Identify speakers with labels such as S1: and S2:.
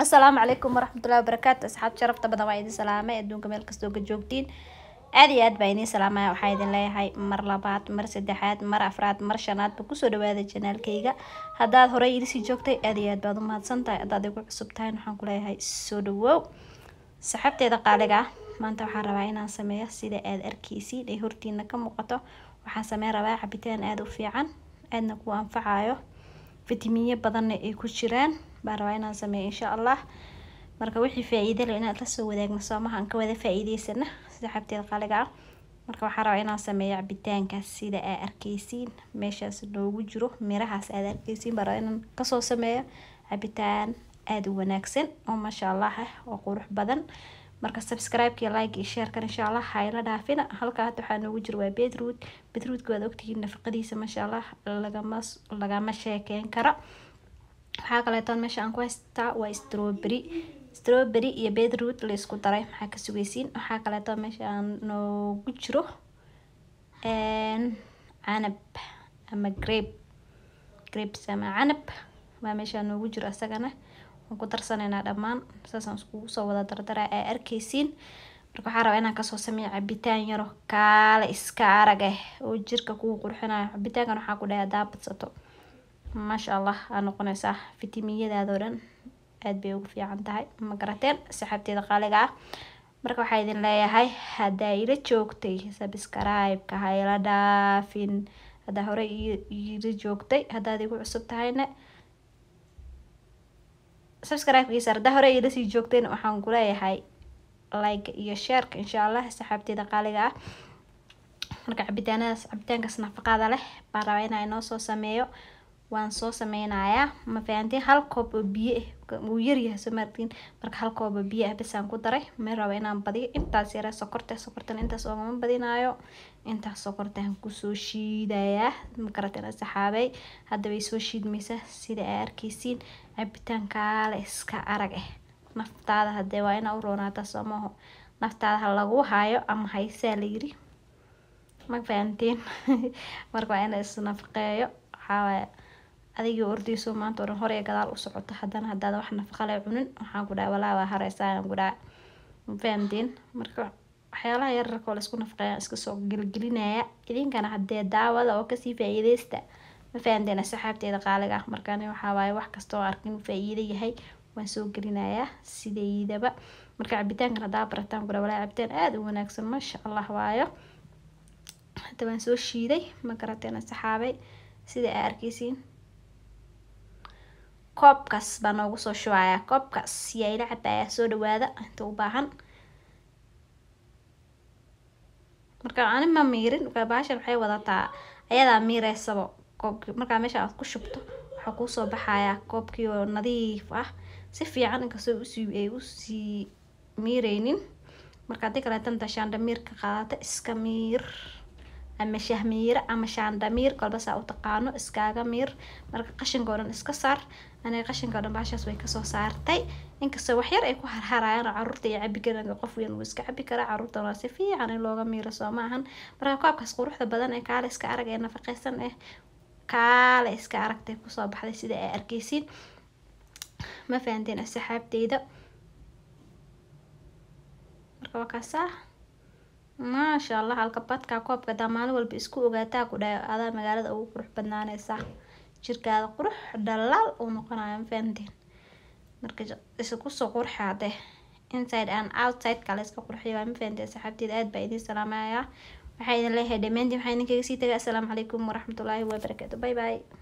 S1: asalaamu calaykum waraxmatullahi wabarakaatu asxaab sharafta badan waa idin salaamay adduunka meel kastoo joogtiin aada iyo aad baa idiin salaamaya waxaa idin leeyahay mar labaad mar saddexaad mar afraad mar shanaadba kusoo dhawaada janaalkayga haddaad horey ilisii joogtay aad iyo aad baad u mahadsan haddaad igu cusub tahay waxaan ku leeyahay soo dhawow saxaabteeda qaaliga ah, maanta waxaan rabaa inaan sameeyo sida aad arkaysiin ay hortiina ka muuqato waxaan sameyn rabaa cabitaan aada u fiican aadna ku anfacayo fitamiinyo badanna ay ku jiraan baan ah. rabaa inaan sameeyo insha allah marka wixii faa-iida inaad lasoo wadaagno soomahaan ka wada faa sida xabteed qaliga ah marka waxaan rabaa inaan sameeyo cabitaankaas sida aa arkeysiin meeshaas noogu jiro mirahaas aad arkeysiin baan rabaa inaan kasoo sameeyo cabitaan aada u wanaagsan oo maasha allah ah oo qurux badan marka subscribe-ki like iyo share insha allah hayla dhaafina halka hadda waxaa noogu jira waa bedrood bedroodka waad ogtihiin nafaqadiisa maasha allah lagama lagama sheekeyn karo waxaa kaleeto meesha aan ku haystaa waa stroberi stroberi iyo bedroot laisku daray maxaa ka sugeysiin waxaa kaleeto meesha aan noogu jiro canab ama grape grapes ama canab waa meesha noogu jiro asagana waan ku darsanaynaa dhammaan saasaan iskugu soo wada dardaraa aa arkeysiin marka waxaa rabaa inaan kasoo sameeyo cabitaan yaro kaala iska arag ah oo jirka kugu qurxinayo cabitaankan waxaa ku dhahay haddaa badsato maasha allah aa noqoneysaa fitamiyadaada dhan aada bay ugu fiican tahay ma garateen saxaabteeda qaaliga ah marka waxaa idin leeyahay haddaa ila joogtay sabscribe-ka ha ila dhaafin haddaa hore ila joogtay haddaad igu cusub tahayna subscribe-kiisa haddaa horey ila sii joogtayna waxaan ku like iyo shareka insha allah saxaabteeda qaaliga ah marka cabitaanadaas cabitaankaas nafaqaada leh baan rabaa inaa inoo soo sameeyo waan soo sameynayaa ma fahanteen hal koob oo biyo ah eh, wuu yaryahay soo maartiin marka hal koob oo biyo ah bisaan ku daray ma raba inaan badiyo intaas yara sokorta sokortana intaas oogama badinaayo intaas sokortaan kusoo shiidayaa makaratan saxaabay hadda way soo shiidmaysaa sida ay arkeysiin cabitaankaale iska arag ah naftaada hadee waa inaa u roonaataa soo naftaada ha lagu haayo ama haysaa layiri ma fahanteen marka waa ina isnafaqeeyo waxaa adiga ordeyso maanta oran hore gadaal u socoto haddana hadaada wax nafaqale cunin waxaan ku dhaha walaabaa hareysaa ku dhaha mafahantien marka waxyaalaha yararkoo la nafaqeeya iska soo gelgelinaya idinkana haddee daawada oo kasii faaiideysta iideysta ma fahanteen asxaabteeda qaaliga ah markaan waxawaaye wax kastaoo arkin faa yahay waan soo gelinayaa sideydaba marka cabitaankan haddaa barataan gura walaa cabitaan aada u wanaagsan maasha allah waayo hadda waan soo shiiday ma garateen asxaabay sida aa arkeysiin koobkaas baa noogu soo shubayaa koobkaas yaa ila cabayaa soo dhawaada inta u baahan marka ma miirin baashan waxay wadataa ayadaa miireysaba koobkii markaa meesha aad ku shubto waxaa kuusoo baxayaa koobkii oo nadiif ah si fiican inkastoo usii ay usii miireynin marka haddii kaleetanta shaandha miirka qaadata iska miir ama shahmiiro ama shaandamiir kolbasaa u taqaano iskaaga miir marka qashinka dhan iska saar aniga qashinka o dhan baashaas way kasoo saartay inkastoo waxyar ay ku harharayaan oo caruurta iyo cabigaranga qof weyn wuu iska cabi karaa caruurtan si fiican in looga miiro soo ma ahan marka koobkaas quruxda badan ee kaale iska arag ee nafaqeysan eh kaala iska aragtay kusoo baxday sida ay arkeysiin ma fahanteen asxaabteyda marka waa kaasaa Maasha Allah halka badka koobka maalin walba isku ogaataa ku dhahay adaa magaalada ugu qurux badnaaneysa jirkaada qurux dhalaal uu noqonayo ma marka isku soo qurxaade inside and outside kale iska qurxiyo waa ma fahanteen saxaabteyda baa idin salaamayaa waxaa idin leeyahay dhamaantiin waxaa idin kaga sii tagay assalaamu calaykum waraxmatullaahi wabarakaatu bye bye